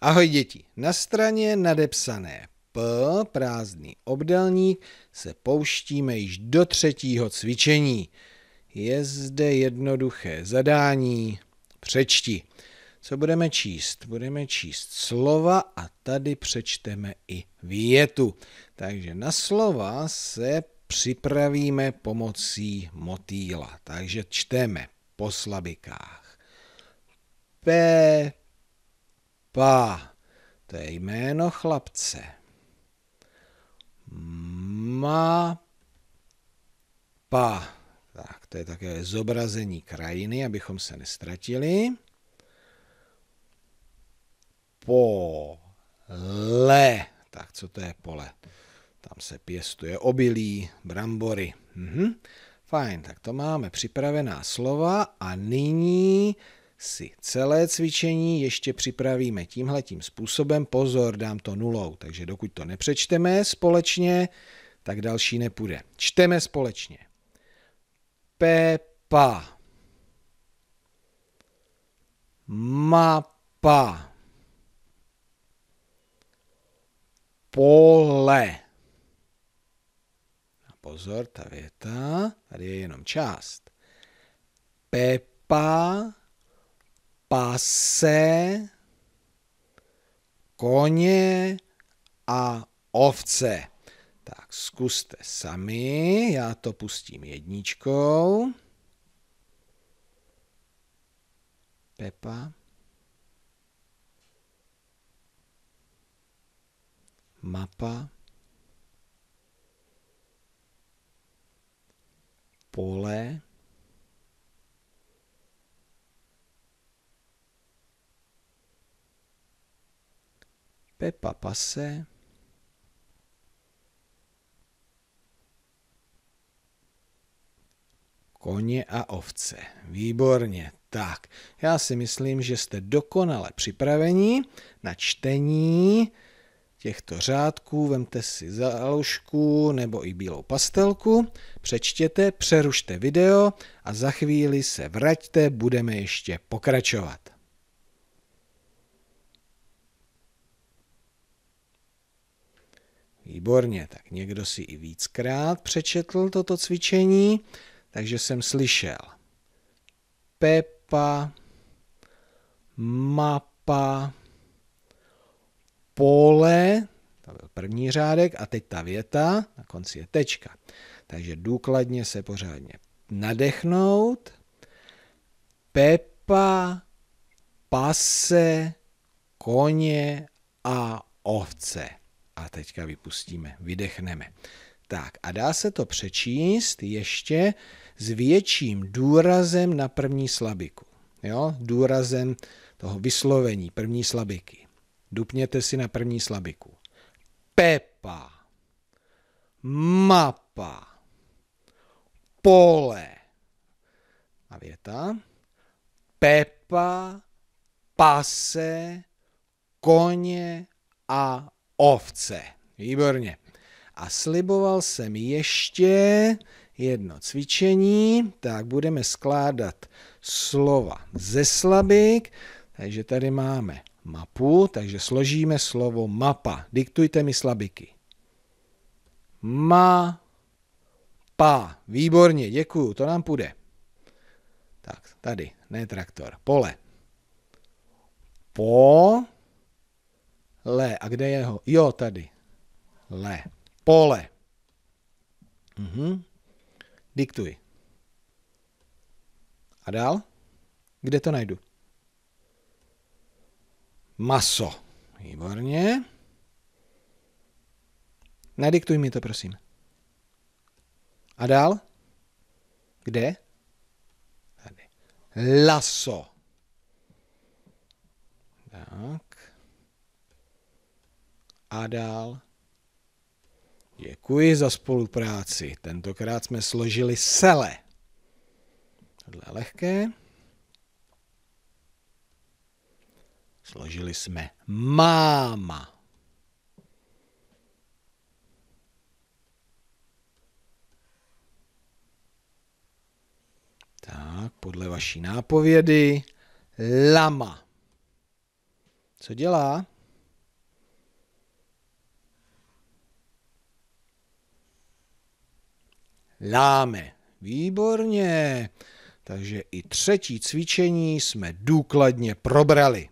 Ahoj děti, na straně nadepsané P, prázdný obdelník, se pouštíme již do třetího cvičení. Je zde jednoduché zadání. Přečti. Co budeme číst? Budeme číst slova a tady přečteme i větu. Takže na slova se připravíme pomocí motýla. Takže čteme po slabikách. P, Pa, to je jméno chlapce. Ma pa. Tak, to je také zobrazení krajiny, abychom se nestratili. Pole. Tak, co to je pole? Tam se pěstuje obilí, brambory. Mhm. Fajn, tak to máme připravená slova a nyní si celé cvičení ještě připravíme tímhletím způsobem. Pozor, dám to nulou, takže dokud to nepřečteme společně, tak další nepůjde. Čteme společně. Pepa. Mapa. Pole. A pozor, ta věta, tady je jenom část. Pepa pase, koně a ovce. Tak zkuste sami, já to pustím jedničkou. Pepa. Mapa. Pole. Pepa pase. Koně a ovce. Výborně. Tak, já si myslím, že jste dokonale připraveni na čtení těchto řádků. Vemte si záložku nebo i bílou pastelku, přečtěte, přerušte video a za chvíli se vraťte, budeme ještě pokračovat. Výborně, tak někdo si i víckrát přečetl toto cvičení, takže jsem slyšel. Pepa, mapa, pole, to byl první řádek, a teď ta věta, na konci je tečka. Takže důkladně se pořádně nadechnout. Pepa, pase, koně a ovce a teďka vypustíme, vydechneme. Tak a dá se to přečíst ještě s větším důrazem na první slabiku. Jo? Důrazem toho vyslovení první slabiky. Dupněte si na první slabiku. Pepa, mapa, pole. A věta. Pepa pase koně a ovce. Výborně. A sliboval jsem ještě jedno cvičení. Tak budeme skládat slova ze slabik. Takže tady máme mapu, takže složíme slovo mapa. Diktujte mi slabiky. Ma, pa. Výborně, děkuju, to nám půjde. Tak, tady, ne traktor, pole. Po, Le, A kde je ho? Jo, tady. Le, Pole. Mhm. Diktuj. A dál? Kde to najdu? Maso. Výborně. Nadiktuj mi to, prosím. A dál? Kde? Tady. Laso. Tak a dál. Děkuji za spolupráci. Tentokrát jsme složili sele. Tohle je lehké. Složili jsme máma. Tak, podle vaší nápovědy, lama. Co dělá? láme. Výborně. Takže i třetí cvičení jsme důkladně probrali.